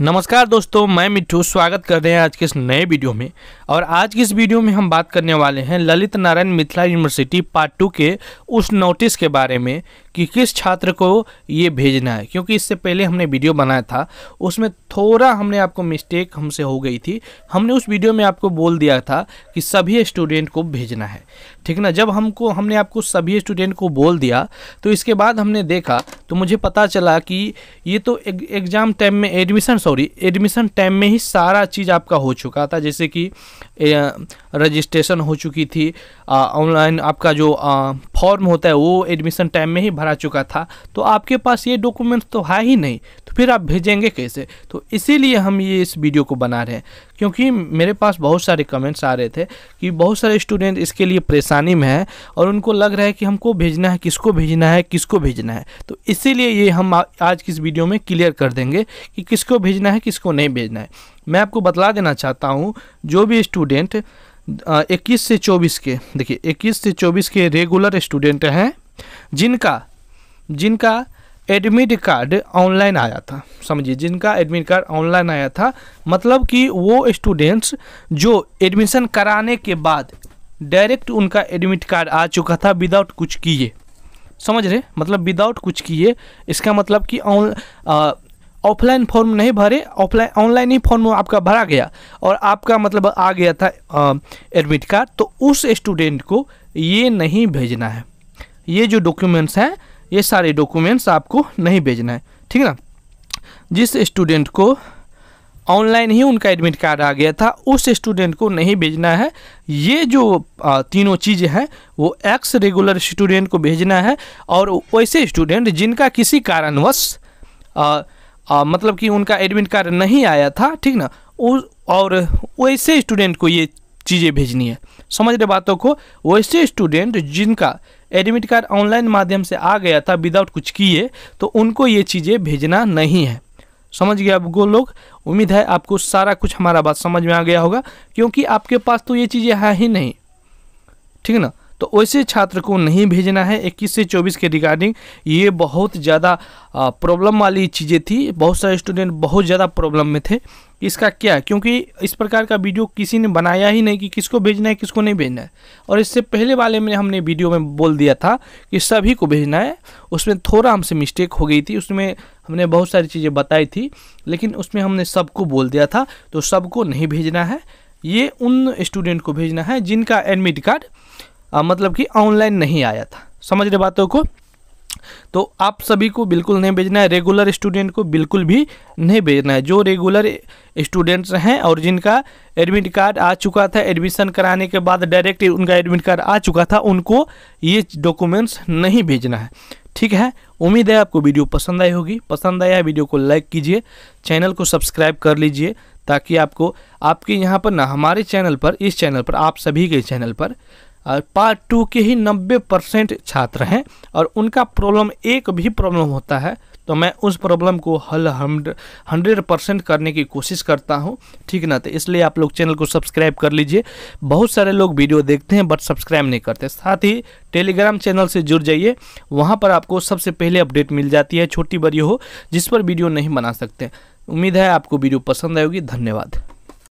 नमस्कार दोस्तों मैं मिट्टू स्वागत कर रहे हैं आज के इस नए वीडियो में और आज की इस वीडियो में हम बात करने वाले हैं Lalit Narayan Mithila university part two के उस नोटिस के बारे में कि किस छात्र को ये भेजना है क्योंकि इससे पहले हमने वीडियो बनाया था उसमें थोड़ा हमने आपको मिस्टेक हमसे हो गई थी हमने उस वीडियो में आपको बोल दिया था कि सभी स्टूडेंट को भेजना है ठीक ना जब हमको हमने आपको सभी स्टूडेंट को बोल दिया तो इसके बाद हमने देखा तो मुझे पता चला कि ये तो एग्ज़ाम टाइम में एडमिशन सॉरी एडमिशन टाइम में ही सारा चीज़ आपका हो चुका था जैसे कि ए, रजिस्ट्रेशन हो चुकी थी ऑनलाइन आपका जो फॉर्म होता है वो एडमिशन टाइम में ही भरा चुका था तो आपके पास ये डॉक्यूमेंट्स तो है ही नहीं तो फिर आप भेजेंगे कैसे तो इसीलिए हम ये इस वीडियो को बना रहे हैं क्योंकि मेरे पास बहुत सारे कमेंट्स आ रहे थे कि बहुत सारे स्टूडेंट इसके लिए परेशानी में हैं और उनको लग रहा है कि हमको भेजना है किसको भेजना है किसको भेजना है तो इसीलिए ये हम आज की इस वीडियो में क्लियर कर देंगे कि किसको भेजना है किसको नहीं भेजना है मैं आपको बतला देना चाहता हूँ जो भी स्टूडेंट इक्कीस से चौबीस के देखिए इक्कीस से चौबीस के रेगुलर स्टूडेंट हैं जिनका जिनका एडमिट कार्ड ऑनलाइन आया था समझिए जिनका एडमिट कार्ड ऑनलाइन आया था मतलब कि वो स्टूडेंट्स जो एडमिशन कराने के बाद डायरेक्ट उनका एडमिट कार्ड आ चुका था विदाउट कुछ किए समझ रहे मतलब विदाउट कुछ किए इसका मतलब कि ऑन ऑफलाइन फॉर्म नहीं भरे ऑफलाइन ऑनलाइन ही फॉर्म आपका भरा गया और आपका मतलब आ गया था एडमिट कार्ड तो उस स्टूडेंट को ये नहीं भेजना है ये जो डॉक्यूमेंट्स हैं ये सारे डॉक्यूमेंट्स आपको नहीं भेजना है ठीक है ना जिस स्टूडेंट को ऑनलाइन ही उनका एडमिट कार्ड आ गया था उस स्टूडेंट को नहीं भेजना है ये जो तीनों चीज़ें हैं वो एक्स रेगुलर स्टूडेंट को भेजना है और वैसे स्टूडेंट जिनका किसी कारणवश आ, मतलब कि उनका एडमिट कार्ड नहीं आया था ठीक ना और वैसे स्टूडेंट को ये चीज़ें भेजनी है समझ रहे बातों को वैसे स्टूडेंट जिनका एडमिट कार्ड ऑनलाइन माध्यम से आ गया था विदाउट कुछ किए तो उनको ये चीज़ें भेजना नहीं है समझ गया वो लोग उम्मीद है आपको सारा कुछ हमारा बात समझ में आ गया होगा क्योंकि आपके पास तो ये चीज़ें हैं ही नहीं ठीक ना तो वैसे छात्र को नहीं भेजना है इक्कीस से चौबीस के रिगार्डिंग ये बहुत ज़्यादा प्रॉब्लम वाली चीज़ें थी बहुत सारे स्टूडेंट बहुत ज़्यादा प्रॉब्लम में थे इसका क्या क्योंकि इस प्रकार का वीडियो किसी ने बनाया ही नहीं कि किसको भेजना है किसको नहीं भेजना है और इससे पहले वाले में हमने वीडियो में बोल दिया था कि सभी को भेजना है उसमें थोड़ा हमसे मिस्टेक हो गई थी उसमें हमने बहुत सारी चीज़ें बताई थी लेकिन उसमें हमने सबको बोल दिया था तो सबको नहीं भेजना है ये उन स्टूडेंट को भेजना है जिनका एडमिट कार्ड आ, मतलब कि ऑनलाइन नहीं आया था समझ रहे बातों को तो आप सभी को बिल्कुल नहीं भेजना है रेगुलर स्टूडेंट को बिल्कुल भी नहीं भेजना है जो रेगुलर स्टूडेंट्स हैं और जिनका एडमिट कार्ड आ चुका था एडमिशन कराने के बाद डायरेक्ट उनका एडमिट कार्ड आ चुका था उनको ये डॉक्यूमेंट्स नहीं भेजना है ठीक है उम्मीद है आपको वीडियो पसंद आई होगी पसंद आया है वीडियो को लाइक कीजिए चैनल को सब्सक्राइब कर लीजिए ताकि आपको आपके यहाँ पर ना हमारे चैनल पर इस चैनल पर आप सभी के चैनल पर पार्ट टू के ही 90 परसेंट छात्र हैं और उनका प्रॉब्लम एक भी प्रॉब्लम होता है तो मैं उस प्रॉब्लम को हल हंड्रेड परसेंट करने की कोशिश करता हूँ ठीक ना तो इसलिए आप लोग चैनल को सब्सक्राइब कर लीजिए बहुत सारे लोग वीडियो देखते हैं बट सब्सक्राइब नहीं करते साथ ही टेलीग्राम चैनल से जुड़ जाइए वहाँ पर आपको सबसे पहले अपडेट मिल जाती है छोटी बड़ी हो जिस पर वीडियो नहीं बना सकते उम्मीद है आपको वीडियो पसंद आएगी धन्यवाद